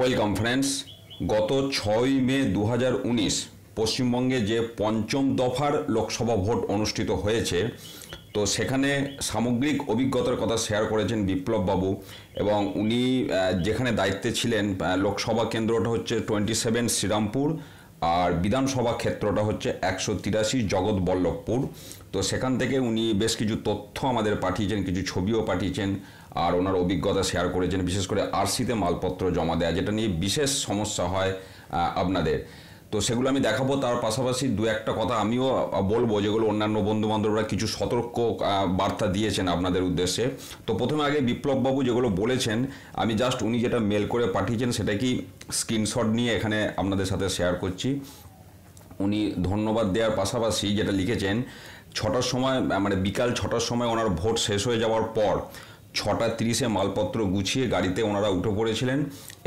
welcome friends গত ছয় মে দু পশ্চিমবঙ্গে যে পঞ্চম দফার লোকসভা ভোট অনুষ্ঠিত হয়েছে তো সেখানে সামগ্রিক অভিজ্ঞতার কথা শেয়ার করেছেন বিপ্লব বাবু এবং উনি যেখানে দায়িত্বে ছিলেন লোকসভা কেন্দ্রটা হচ্ছে টোয়েন্টি সেভেন শ্রীরামপুর আর বিধানসভা ক্ষেত্রটা হচ্ছে একশো তিরাশি জগৎ বল্লভপুর তো সেখান থেকে উনি বেশ কিছু তথ্য আমাদের পাঠিয়েছেন কিছু ছবিও পাঠিয়েছেন আর ওনার অভিজ্ঞতা শেয়ার করেছেন বিশেষ করে আরসিতে মালপত্র জমা দেয়া যেটা নিয়ে বিশেষ সমস্যা হয় আপনাদের তো সেগুলো আমি দেখাবো তার পাশাপাশি দু একটা কথা আমিও বলবো যেগুলো অন্যান্য বন্ধু বান্ধবরা কিছু সতর্ক বার্তা দিয়েছেন আপনাদের উদ্দেশ্যে তো প্রথমে আগে বিপ্লববাবু যেগুলো বলেছেন আমি জাস্ট উনি যেটা মেল করে পাঠিয়েছেন সেটা কি স্ক্রিনশট নিয়ে এখানে আপনাদের সাথে শেয়ার করছি উনি ধন্যবাদ দেওয়ার পাশাপাশি যেটা লিখেছেন ছটার সময় মানে বিকাল ছটার সময় ওনার ভোট শেষ হয়ে যাওয়ার পর ছটা তিরিশে মালপত্র গুছিয়ে গাড়িতে ওনারা উঠে পড়েছিলেন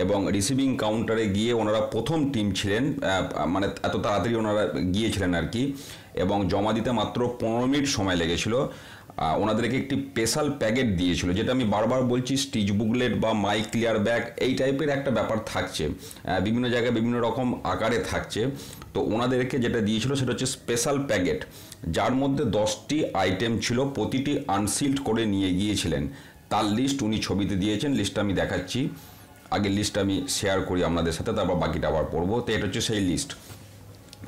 এবং রিসিভিং কাউন্টারে গিয়ে ওনারা প্রথম টিম ছিলেন মানে এত তাড়াতাড়ি ওনারা গিয়েছিলেন আর কি এবং জমা দিতে মাত্র পনেরো মিনিট সময় লেগেছিল ওনাদেরকে একটি স্পেশাল প্যাকেট দিয়েছিল যেটা আমি বারবার বলছি স্টিচ বুকলেট বা মাই ক্লিয়ার ব্যাগ এই টাইপের একটা ব্যাপার থাকছে বিভিন্ন জায়গায় বিভিন্ন রকম আকারে থাকছে তো ওনাদেরকে যেটা দিয়েছিল সেটা হচ্ছে স্পেশাল প্যাকেট যার মধ্যে দশটি আইটেম ছিল প্রতিটি আনসিল্ড করে নিয়ে গিয়েছিলেন তার লিস্ট উনি ছবিতে দিয়েছেন লিস্টটা আমি দেখাচ্ছি আগের লিস্ট আমি শেয়ার করি আপনাদের সাথে তারপর বাকিটা আবার পড়বো তো এটা হচ্ছে সেই লিস্ট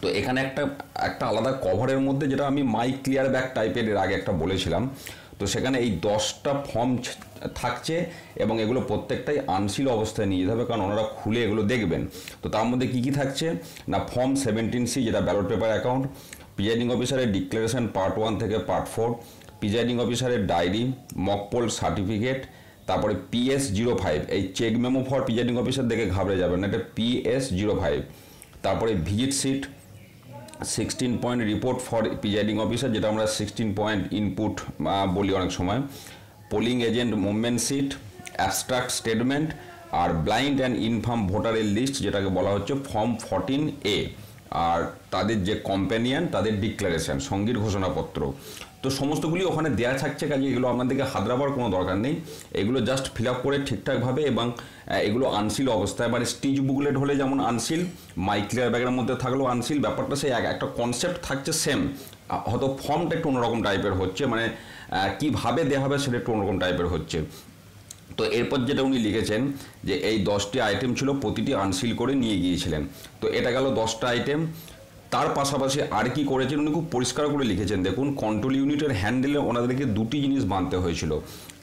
তো এখানে একটা একটা আলাদা কভারের মধ্যে যেটা আমি মাই ক্লিয়ার ব্যাক টাইপের এর আগে একটা বলেছিলাম তো সেখানে এই দশটা ফর্ম থাকছে এবং এগুলো প্রত্যেকটাই আনসিল অবস্থায় নিয়ে যেতে হবে কারণ ওনারা খুলে এগুলো দেখবেন তো তার মধ্যে কী কী থাকছে না ফর্ম সেভেন্টিন সি যেটা ব্যালট পেপার অ্যাকাউন্ট প্রিজাইডিং অফিসারের ডিক্লারেশন পার্ট ওয়ান থেকে পার্ট ফোর প্রিজাইডিং অফিসারের ডায়েরি মকপোল সার্টিফিকেট তারপরে পিএস জিরো ফাইভ এই check memo for presiding officer দেখে ঘাবড়ে যাবেন না এটা পিএস জিরো ফাইভ তারপরে visit sheet sixteen point report for presiding officer যেটা আমরা সিক্সটিন পয়েন্ট ইনপুট বলি অনেক সময় polling agent movement sheet abstract statement আর ব্লাইন্ড অ্যান্ড ইনফার্ম ভোটারের লিস্ট যেটাকে বলা হচ্ছে ফর্ম ফর্টিন এ আর তাদের যে কম্প্যানিয়ান তাদের ডিক্লারেশন সঙ্গীর ঘোষণাপত্র তো সমস্তগুলি ওখানে দেয়া থাকছে কাজে এগুলো আপনাদেরকে হাদরাবার কোনো দরকার নেই এগুলো জাস্ট ফিল আপ করে ঠিকঠাকভাবে এবং এগুলো আনসিল অবস্থায় মানে স্টিচ বুকলেট হলে যেমন আনসিল মাইক্লিয়ার ব্যাগের মধ্যে থাকলেও আনসিল ব্যাপারটা সেই একটা কনসেপ্ট থাকছে সেম হয়তো ফর্মটা একটু অন্যরকম টাইপের হচ্ছে মানে কীভাবে দেওয়া হবে সেটা একটু অন্যরকম টাইপের হচ্ছে তো এরপর যেটা উনি লিখেছেন যে এই দশটি আইটেম ছিল প্রতিটি আনসিল করে নিয়ে গিয়েছিলেন তো এটা গেল দশটা আইটেম তার পাশাপাশি আর কি করেছেন উনি খুব পরিষ্কার করে লিখেছেন দেখুন কন্ট্রোল ইউনিটের হ্যান্ডেলে ওনাদেরকে দুটি জিনিস বানতে হয়েছিল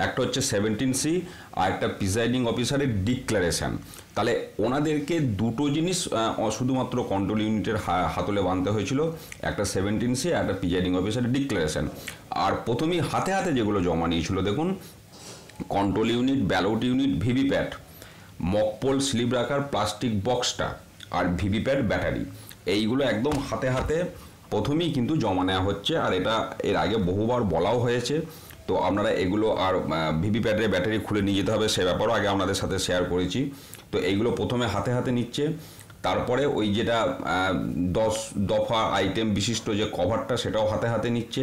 একটা হচ্ছে সেভেন্টিন সি আর একটা প্রিসাইডিং অফিসারের ডিক্লারেশন তাহলে ওনাদেরকে দুটো জিনিস শুধুমাত্র কন্ট্রোল ইউনিটের হাতলে বানতে হয়েছিল একটা সেভেন্টিন সি আর একটা প্রিজাইডিং অফিসারের ডিক্লারেশন আর প্রথমেই হাতে হাতে যেগুলো জমা নিয়েছিল দেখুন control unit ballot unit VVPAT mock poll slip রাখার প্লাস্টিক বক্সটা আর ভিভিপ্যাট ব্যাটারি এইগুলো একদম হাতে হাতে প্রথমেই কিন্তু জমা নেওয়া হচ্ছে আর এটা এর আগে বহুবার বলাও হয়েছে তো আপনারা এগুলো আর ভিভিপ্যাটের ব্যাটারি খুলে নিয়ে যেতে হবে সে ব্যাপারও আগে আপনাদের সাথে শেয়ার করেছি তো এইগুলো প্রথমে হাতে হাতে নিচ্ছে তারপরে ওই যেটা দশ দফা আইটেম বিশিষ্ট যে কভারটা সেটাও হাতে হাতে নিচ্ছে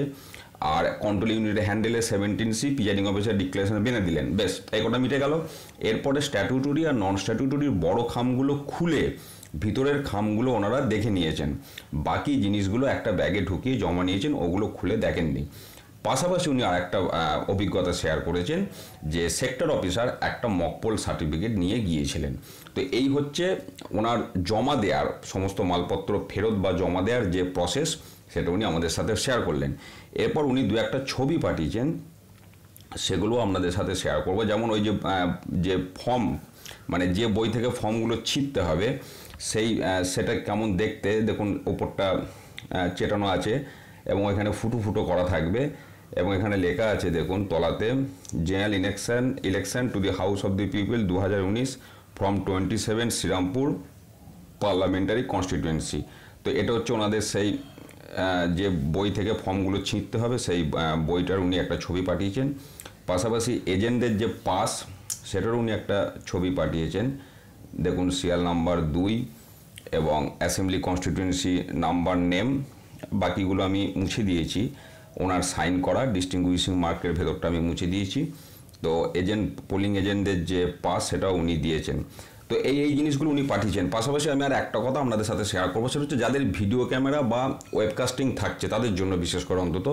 আর কন্ট্রোল ইউনিটের হ্যান্ডেলে seventeen C presiding officer declaration বেঁধে দিলেন বেশ এই কটা মিটে গেল এরপরে স্ট্যাটুটরি আর নন স্ট্যাটুটরির বড় খামগুলো খুলে ভিতরের খামগুলো ওনারা দেখে নিয়েছেন বাকি জিনিসগুলো একটা ব্যাগে ঢুকিয়ে জমা নিয়েছেন ওগুলো খুলে দেখেননি পাশাপাশি উনি আর একটা অভিজ্ঞতা শেয়ার করেছেন যে সেক্টর অফিসার একটা মকপোল সার্টিফিকেট নিয়ে গিয়েছিলেন তো এই হচ্ছে ওনার জমা দেওয়ার সমস্ত মালপত্র ফেরত বা জমা দেওয়ার যে প্রসেস সেটা উনি আমাদের সাথে শেয়ার করলেন এরপর উনি দু একটা ছবি পাঠিয়েছেন সেগুলো আপনাদের সাথে শেয়ার করব যেমন ওই যে যে ফর্ম মানে যে বই থেকে ফর্মগুলো ছিঁড়তে হবে সেই সেটা কেমন দেখতে দেখুন ওপরটা চেটানো আছে এবং এখানে ফুটো ফুটো করা থাকবে এবং এখানে লেখা আছে দেখুন তলাতে general election election to the house of the people দু হাজার উনিশ from twenty seven Sreerampur parliamentary constituency তো এটা হচ্ছে ওনাদের সেই যে বই থেকে ফর্মগুলো ছিঁড়তে হবে সেই বইটার উনি একটা ছবি পাঠিয়েছেন পাশাপাশি এজেন্টদের যে পাস সেটারও উনি একটা ছবি পাঠিয়েছেন দেখুন সিয়াল নাম্বার দুই এবং অ্যাসেম্বলি কনস্টিটুয়েন্সি নাম্বার নেম বাকিগুলো আমি মুছে দিয়েছি ওনার সাইন করা ডিস্টিংগুইশিং মার্কের ভেতরটা আমি মুছে দিয়েছি তো এজেন্ট পোলিং এজেন্টদের যে পাস সেটা উনি দিয়েছেন তো এই এই জিনিসগুলো উনি পাঠিয়েছেন পাশাপাশি আমি আর একটা কথা আপনাদের সাথে শেয়ার করবো সেটা হচ্ছে যাদের ভিডিও ক্যামেরা বা ওয়েবকাস্টিং থাকছে তাদের জন্য বিশেষ করে অন্তত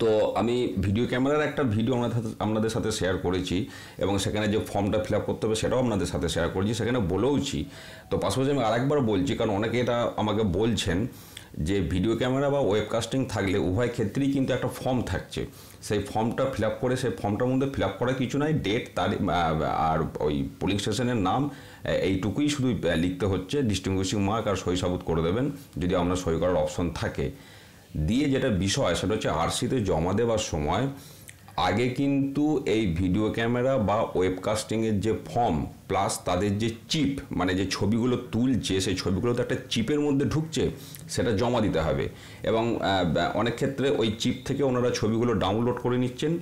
তো আমি ভিডিও ক্যামেরার একটা ভিডিও আমাদের আপনাদের সাথে শেয়ার করেছি এবং সেখানে যে ফর্মটা ফিল করতে হবে সেটাও আপনাদের সাথে শেয়ার করেছি সেখানে বলেওছি তো পাশাপাশি আমি আরেকবার বলছি কারণ অনেকে এটা আমাকে বলছেন যে ভিডিও ক্যামেরা বা ওয়েবকাস্টিং থাকলে উভয় ক্ষেত্রেই কিন্তু একটা ফর্ম থাকছে সেই ফর্মটা ফিল করে সেই ফর্মটার মধ্যে ফিল করা কিছু নয় ডেট তারিখ আর ওই পুলিশ স্টেশনের নাম এইটুকুই শুধু লিখতে হচ্ছে ডিস্টিংগুইশিং মার্ক আর সই সাবুত করে দেবেন যদি আপনার সই করার অপশন থাকে দিয়ে যেটা বিষয় সেটা হচ্ছে আরসিতে জমা দেওয়ার সময় আগে কিন্তু এই ভিডিও ক্যামেরা বা ওয়েবকাস্টিংয়ের যে ফর্ম প্লাস তাদের যে চিপ মানে যে ছবিগুলো তুলছে সেই ছবিগুলো তো একটা চিপের মধ্যে ঢুকছে সেটা জমা দিতে হবে এবং অনেক ক্ষেত্রে ওই চিপ থেকে ওনারা ছবিগুলো ডাউনলোড করে নিচ্ছেন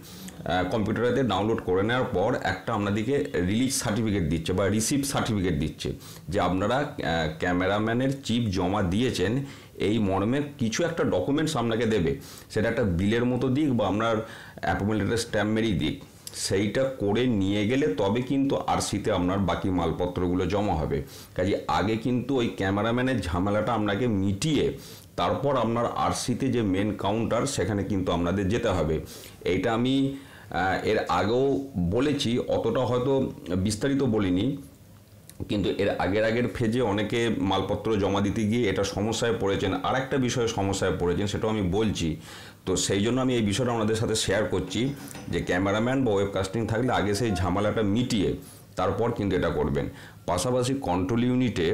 কম্পিউটারেতে ডাউনলোড করে নেওয়ার পর একটা আপনাদেরকে রিলিজ সার্টিফিকেট দিচ্ছে বা রিসিভ সার্টিফিকেট দিচ্ছে যে আপনারা ক্যামেরাম্যানের চিপ জমা দিয়েছেন এই মর্মে কিছু একটা ডকুমেন্টস আপনাকে দেবে সেটা একটা বিলের মতো দিক বা আপনার অ্যাপোমেন্টের স্ট্যাম্পেরই দিক সেইটা করে নিয়ে গেলে তবে কিন্তু আরসিতে আপনার বাকি মালপত্রগুলো জমা হবে কাজে আগে কিন্তু ওই ক্যামেরাম্যানের ঝামেলাটা আপনাকে মিটিয়ে তারপর আপনার আরসিতে যে মেন কাউন্টার সেখানে কিন্তু আপনাদের যেতে হবে এইটা আমি এর আগেও বলেছি অতটা হয়তো বিস্তারিত বলিনি কিন্তু এর আগের আগের ফেজে অনেকে মালপত্র জমা দিতে গিয়ে এটা সমস্যায় পড়েছেন আর একটা বিষয়ে সমস্যায় পড়েছেন সেটাও আমি বলছি তো সেই জন্য আমি এই বিষয়টা ওনাদের সাথে শেয়ার করছি যে ক্যামেরাম্যান বা ওয়েবকাস্টিং থাকলে আগে সেই ঝামেলাটা মিটিয়ে তারপর কিন্তু এটা করবেন পাশাপাশি কন্ট্রোল ইউনিটে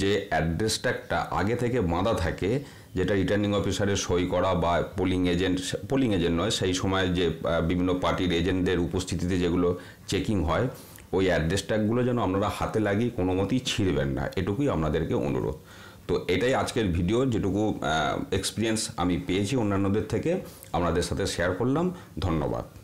যে অ্যাড্রেসটা একটা আগে থেকে বাঁধা থাকে যেটা রিটার্নিং অফিসারের সই করা বা পোলিং এজেন্ট পোলিং এজেন্ট নয় সেই সময় যে বিভিন্ন পার্টির এজেন্টদের উপস্থিতিতে যেগুলো চেকিং হয় ওই অ্যাড্রেস ট্যাগুলো যেন আপনারা হাতে লাগিয়ে কোনো মতেই ছিঁড়বেন না এটুকুই আপনাদেরকে অনুরোধ তো এটাই আজকের ভিডিও যেটুকু এক্সপিরিয়েন্স আমি পেয়েছি অন্যান্যদের থেকে আপনাদের সাথে শেয়ার করলাম ধন্যবাদ